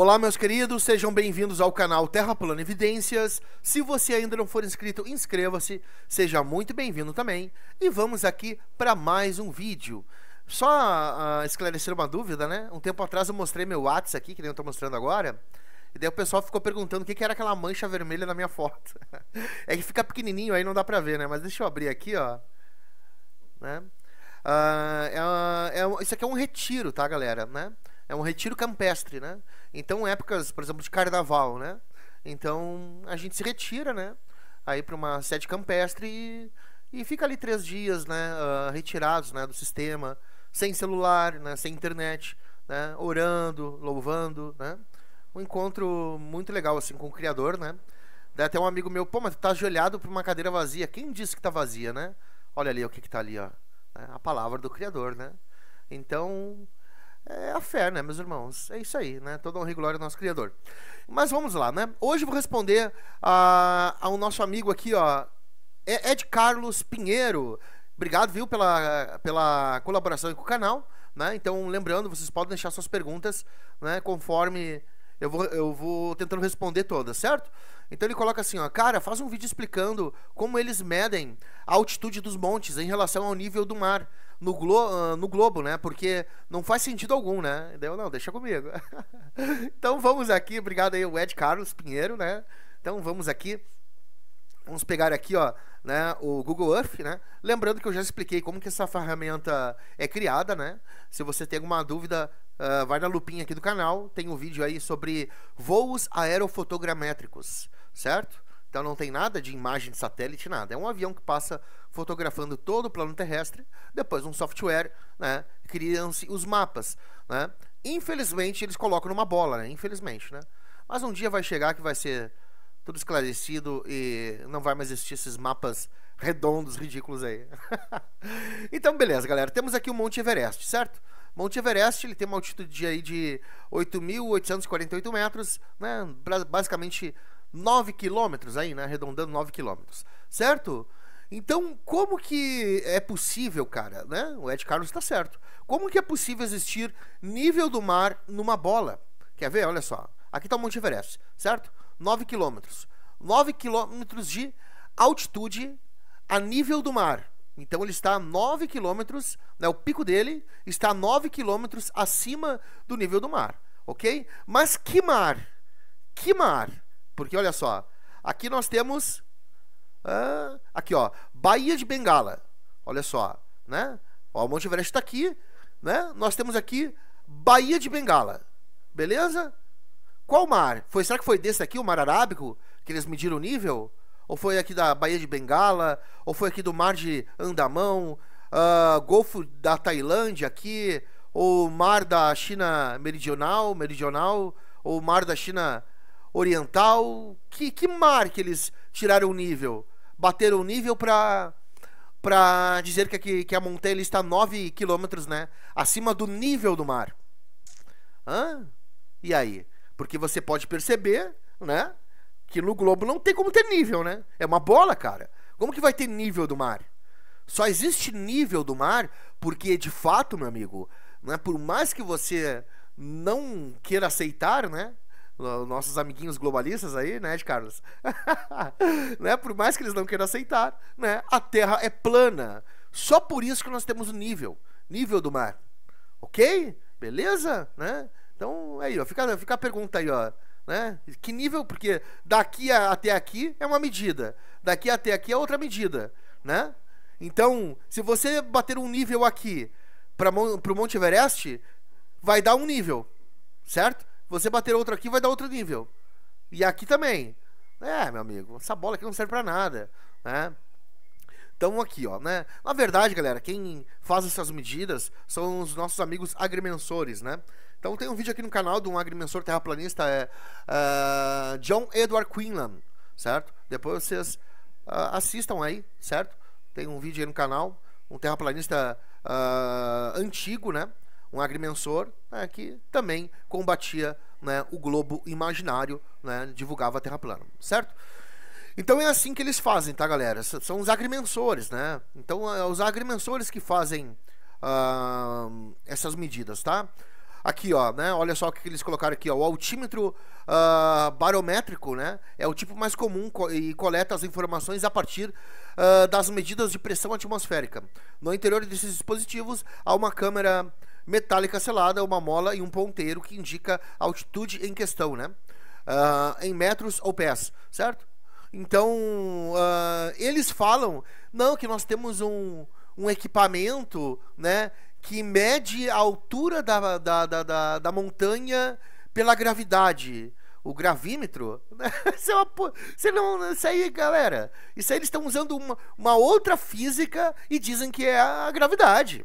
Olá, meus queridos, sejam bem-vindos ao canal Terra Plana Evidências. Se você ainda não for inscrito, inscreva-se, seja muito bem-vindo também. E vamos aqui para mais um vídeo. Só uh, esclarecer uma dúvida, né? Um tempo atrás eu mostrei meu WhatsApp aqui, que nem eu estou mostrando agora. E daí o pessoal ficou perguntando o que, era aquela mancha vermelha na minha foto. é que fica pequenininho, aí não dá para ver, né? Mas deixa eu abrir aqui, ó. Né? Uh, é, é, isso aqui é um retiro, tá, galera? Né? É um retiro campestre, né? Então, épocas, por exemplo, de carnaval, né? Então, a gente se retira, né? Aí para uma sede campestre e, e, fica ali três dias, né? Uh, retirados né? do sistema, sem celular, né? sem internet, né? Orando, louvando, né? Um encontro muito legal, assim, com o Criador, né? Daí até um amigo meu, pô, mas tu tá ajoelhado pra uma cadeira vazia. Quem disse que tá vazia, né? Olha ali o que que tá ali, ó. Né? A palavra do Criador, né? Então, é a fé, né, meus irmãos? É isso aí, né? Toda honra e glória ao nosso Criador. Mas vamos lá, né? Hoje eu vou responder a, ah, ao nosso amigo aqui, ó, Ed Carlos Pinheiro. Obrigado, viu, pela, pela colaboração com o canal, né? Então, lembrando, vocês podem deixar suas perguntas, né, conforme eu vou, eu vou tentando responder todas, certo? Então ele coloca assim, ó, cara, faz um vídeo explicando como eles medem a altitude dos montes em relação ao nível do mar no, Glo ah, no Globo, né? Porque não faz sentido algum, né? Daí não, deixa comigo. então vamos aqui, obrigado aí, o Ed Carlos Pinheiro, né? Então vamos aqui. Vamos pegar aqui, ó, né, o Google Earth, né? Lembrando que eu já expliquei como que essa ferramenta é criada, né? Se você tem alguma dúvida, uh, vai na lupinha aqui do canal, tem um vídeo aí sobre voos aerofotogramétricos, certo? Então não tem nada de imagem de satélite, nada. É um avião que passa fotografando todo o plano terrestre. Depois, um software, né? Criam-se os mapas, né? Infelizmente, eles colocam numa bola, né? Infelizmente, né? Mas um dia vai chegar que vai ser tudo esclarecido e não vai mais existir esses mapas redondos, ridículos aí. então, beleza, galera. Temos aqui o Monte Everest, certo? Monte Everest, ele tem uma altitude aí de 8.848 metros, né? Basicamente 9 quilômetros aí, né? Arredondando 9 quilômetros, certo? Então, como que é possível, cara, né? O Ed Carlos está certo. Como que é possível existir nível do mar numa bola? Quer ver? Olha só. Aqui está o Monte Everest, certo? 9 quilômetros. 9 quilômetros de altitude a nível do mar. Então ele está a 9 quilômetros, né, o pico dele está a 9 quilômetros acima do nível do mar, ok? Mas que mar? Que mar? Porque olha só, aqui nós temos ah, aqui, ó. Bahia de Bengala. Olha só, né? Ó, o Monte Everest está aqui, né? Nós temos aqui Bahia de Bengala. Beleza? Qual mar? Foi, será que foi desse aqui, o Mar Arábico, que eles mediram o nível? Ou foi aqui da Baía de Bengala? Ou foi aqui do Mar de Andamão? Uh, Golfo da Tailândia aqui? Ou Mar da China Meridional? Meridional? Ou Mar da China Oriental? Que, que mar que eles tiraram o nível? bater o nível para para dizer que, que a montanha está 9 quilômetros né, acima do nível do mar. Hã? E aí? Porque você pode perceber né, que no globo não tem como ter nível, né? É uma bola, cara. Como que vai ter nível do mar? Só existe nível do mar porque, de fato, meu amigo, né, por mais que você não queira aceitar, né? nossos amiguinhos globalistas aí, né, de Carlos? né? Por mais que eles não queiram aceitar, né? A Terra é plana. Só por isso que nós temos o nível, nível do mar. OK? Beleza? Né? Então, aí, ó, fica, fica a pergunta aí, ó, né? Que nível? Porque daqui a, até aqui é uma medida, daqui até aqui é outra medida, né? Então, se você bater um nível aqui para o Monte Everest, vai dar um nível, certo? Você bater outro aqui vai dar outro nível. E aqui também. É, meu amigo, essa bola aqui não serve para nada, né? Então aqui, ó, né? Na verdade, galera, quem faz essas medidas são os nossos amigos agrimensores, né? Então tem um vídeo aqui no canal de um agrimensor terraplanista, é uh, John Edward Quinlan, certo? Depois vocês uh, assistam aí, certo? Tem um vídeo aí no canal, um terraplanista uh, antigo, né? Um agrimensor né, que também combatia né, o globo imaginário né, divulgava a Terra plana, certo? Então é assim que eles fazem, tá, galera? São os agrimensores, né? Então é os agrimensores que fazem uh, essas medidas, tá? Aqui, ó, né? Olha só o que eles colocaram aqui, ó. O altímetro uh, barométrico, né? É o tipo mais comum co e coleta as informações a partir uh, das medidas de pressão atmosférica. No interior desses dispositivos há uma câmera metálica selada, uma mola e um ponteiro que indica a altitude em questão, né? Uh, em metros ou pés, certo? Então, uh, eles falam, não, que nós temos um, um equipamento, né? Que mede a altura da, da, da, da, da montanha pela gravidade o gravímetro, né? isso, é uma, isso, não, isso aí, galera, isso aí eles estão usando uma, uma outra física e dizem que é a gravidade.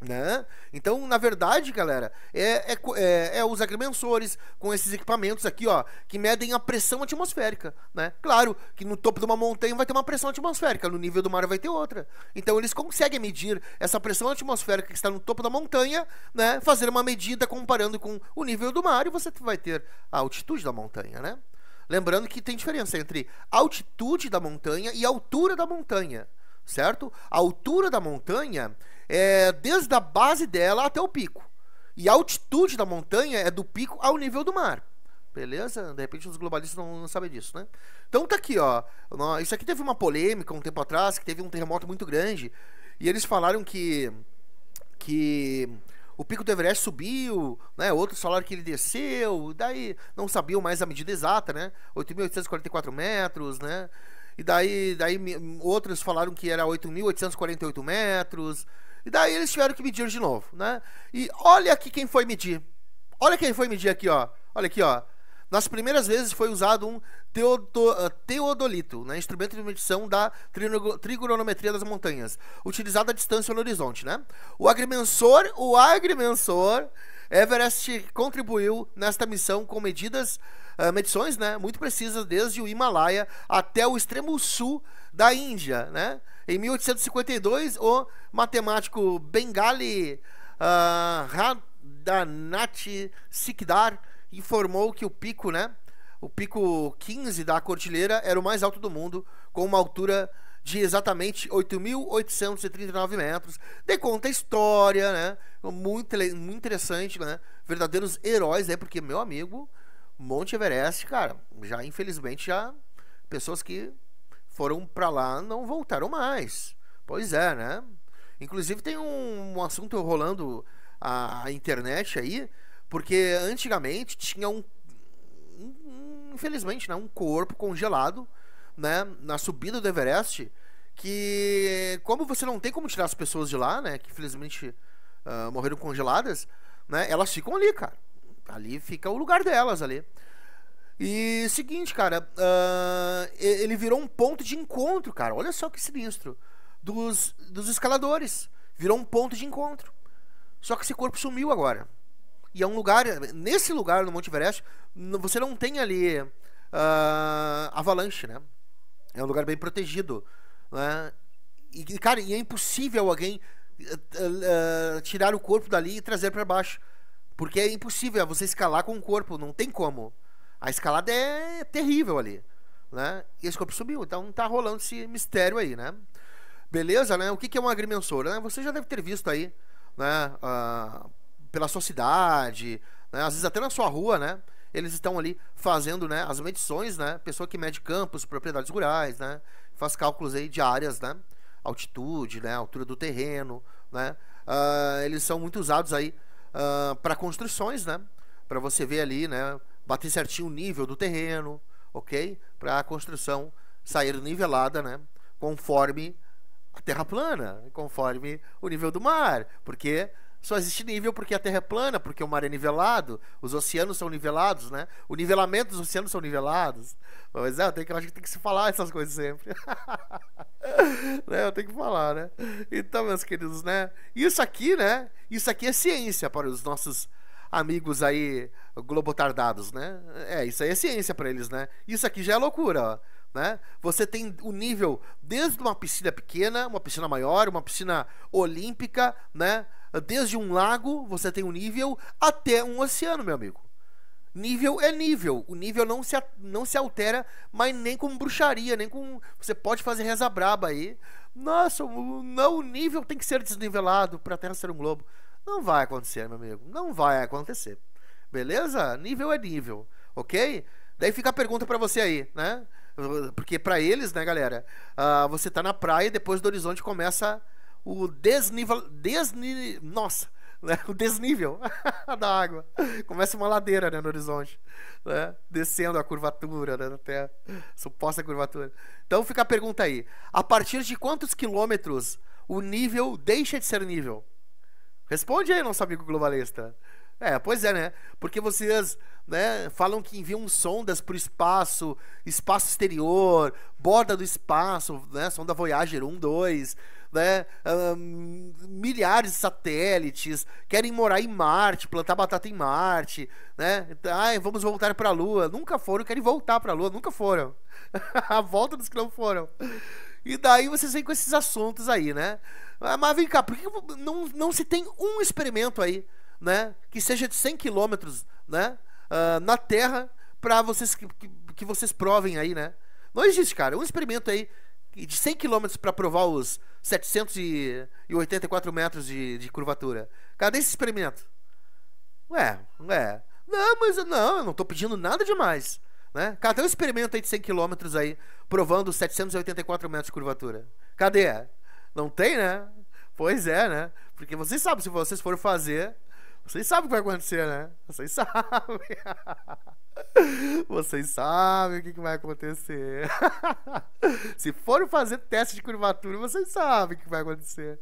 Né? Então, na verdade, galera, é, é, é, é, os agrimensores com esses equipamentos aqui, ó, que medem a pressão atmosférica, né? Claro que no topo de uma montanha vai ter uma pressão atmosférica, no nível do mar vai ter outra. Então, eles conseguem medir essa pressão atmosférica que está no topo da montanha, né? Fazer uma medida comparando com o nível do mar e você vai ter a altitude da montanha, né? Lembrando que tem diferença entre altitude da montanha e altura da montanha, certo? A altura da montanha é, desde a base dela até o pico. E a altitude da montanha é do pico ao nível do mar. Beleza? De repente os globalistas não, não sabem disso, né? Então tá aqui, ó. Isso aqui teve uma polêmica um tempo atrás, que teve um terremoto muito grande. E eles falaram que. que o pico do Everest subiu, né? Outros falaram que ele desceu, daí não sabiam mais a medida exata, né? 8.844 metros, né? E daí, daí outros falaram que era 8.848 metros. E daí eles tiveram que medir de novo, né? E olha aqui quem foi medir. Olha quem foi medir aqui, ó. Olha aqui, ó. Nas primeiras vezes foi usado um teodo, ah, teodolito, né? instrumento de medição da trigonometria das montanhas, utilizado a distância no horizonte. Né? O agrimensor, o agrimensor Everest contribuiu nesta missão com medidas, uh, medições né? muito precisas desde o Himalaia até o extremo sul da Índia. Né? Em 1852, o matemático bengali uh, Radhanath Sikdar informou que o pico, né, o pico 15 da cordilheira era o mais alto do mundo, com uma altura de exatamente 8.839 metros. De conta a história, né? Muito, muito interessante, né? Verdadeiros heróis, né? Porque, meu amigo, Monte Everest, cara, já infelizmente já pessoas que foram para lá, não voltaram mais. Pois é, né? Inclusive tem um, um assunto rolando a, a, internet aí, porque antigamente tinha um, um infelizmente, né, um corpo congelado, né, na subida do Everest, que como você não tem como tirar as pessoas de lá, né, que infelizmente uh, morreram congeladas, né, elas ficam ali, cara. Ali fica o lugar delas ali. E seguinte, cara, uh, ele virou um ponto de encontro, cara. Olha só que sinistro. Dos, dos escaladores. Virou um ponto de encontro. Só que esse corpo sumiu agora. E é um lugar, nesse lugar no Monte Everest, você não tem ali uh, avalanche, né? É um lugar bem protegido, né? E, cara, e é impossível alguém uh, uh, tirar o corpo dali e trazer para baixo. Porque é impossível é você escalar com o corpo, não tem como. A escalada é terrível ali, né? E esse corpo subiu, então tá rolando esse mistério aí, né? Beleza, né? O que, é um agrimensor? Né? Você já deve ter visto aí, né? Ah, pela sua cidade, né? às vezes até na sua rua, né? Eles estão ali fazendo né, as medições, né? Pessoa que mede campos, propriedades rurais, né? Faz cálculos aí de áreas, né? Altitude, né? Altura do terreno, né? Uh, eles são muito usados aí uh, ah, para construções, né? Para você ver ali, né? bater certinho o nível do terreno, ok? Para a construção sair nivelada, né? Conforme a terra plana, conforme o nível do mar, porque só existe nível porque a terra é plana, porque o mar é nivelado, os oceanos são nivelados, né? O nivelamento dos oceanos são nivelados. Mas é, eu, tenho que, eu acho que tem que se falar essas coisas sempre. né? Eu tenho que falar, né? Então, meus queridos, né? Isso aqui, né? Isso aqui é ciência para os nossos amigos aí globotardados, né? É, isso aí é ciência para eles, né? Isso aqui já é loucura, ó, né? Você tem o nível desde uma piscina pequena, uma piscina maior, uma piscina olímpica, né? Desde um lago, você tem um nível até um oceano, meu amigo. Nível é nível. O nível não se, não se altera, mas nem com bruxaria, nem com. Você pode fazer reza braba aí. Nossa, o, não, o nível tem que ser desnivelado para a Terra ser um globo. Não vai acontecer, meu amigo. Não vai acontecer. Beleza? Nível é nível, ok? Daí fica a pergunta para você aí, né? Porque para eles, né, galera, uh, você tá na praia e depois do horizonte começa o desnível. Desni... Nossa! Né? O desnível da água. Começa uma ladeira né, no horizonte. Né? Descendo a curvatura, né, Terra, suposta curvatura. Então fica a pergunta aí. A partir de quantos quilômetros o nível deixa de ser nível? Responde aí, nosso amigo globalista. É, pois é, né? Porque vocês né, falam que enviam sondas para o espaço, espaço exterior, borda do espaço, né? Sonda Voyager 1, 2, né? Um, milhares de satélites, querem morar em Marte, plantar batata em Marte, né? Então, Ai, vamos voltar para a Lua. Nunca foram, querem voltar para a Lua, nunca foram. a volta dos que não foram. E daí vocês vêm com esses assuntos aí, né? Ah, mas vem cá, por que não, não se tem um experimento aí? né, que seja de 100 quilômetros né, uh, na Terra para vocês que, que, vocês provem aí, né? Não existe, cara. Um experimento aí de 100 quilômetros para provar os 784 metros de, de curvatura. Cadê esse experimento? Ué, ué. Não, mas não, eu não estou pedindo nada demais. Né? Cadê o experimento aí de 100 km aí, provando 784 metros de curvatura? Cadê? Não tem, né? Pois é, né? Porque vocês sabem, se vocês forem fazer, vocês sabem o que vai acontecer, né? Vocês sabem. Vocês sabem o que, que vai acontecer. Se forem fazer teste de curvatura, vocês sabem o que vai acontecer.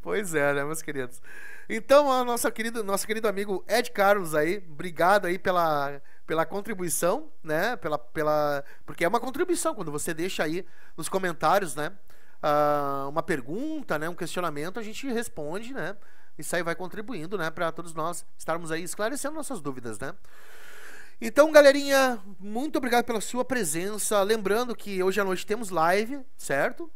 Pois é, né, meus queridos? Então, nosso querido, nosso querido amigo Ed Carlos aí, obrigado aí pela, pela contribuição, né? Pela, pela, porque é uma contribuição quando você deixa aí nos comentários, né? Uh, uma pergunta, né? Um questionamento, a gente responde, né? Isso aí vai contribuindo, né, para todos nós estarmos aí esclarecendo nossas dúvidas, né? Então, galerinha, muito obrigado pela sua presença. Lembrando que hoje à noite temos live, certo?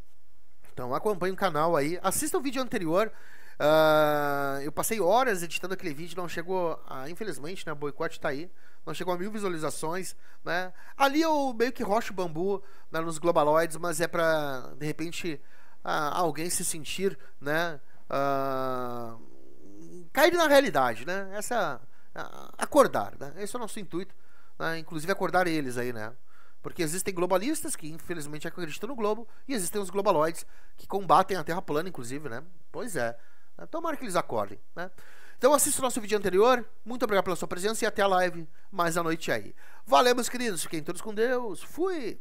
Então acompanhe o canal aí, assista o vídeo anterior. Uh, eu passei horas editando aquele vídeo, não chegou, a, infelizmente, né? Boicote tá aí, não chegou a mil visualizações, né? Ali eu meio que rocho bambu né, nos globaloides, mas é para de repente uh, alguém se sentir, né? Ah, cair na realidade, né? Essa é acordar, né? Esse é o nosso intuito, né? inclusive acordar eles aí, né? Porque existem globalistas que infelizmente acreditam no globo e existem os globaloides que combatem a Terra plana, inclusive, né? Pois é. Tomara que eles acordem, né? Então assista o nosso vídeo anterior. Muito obrigado pela sua presença e até a live mais à noite aí. Valeu, meus queridos. Fiquem todos com Deus. Fui!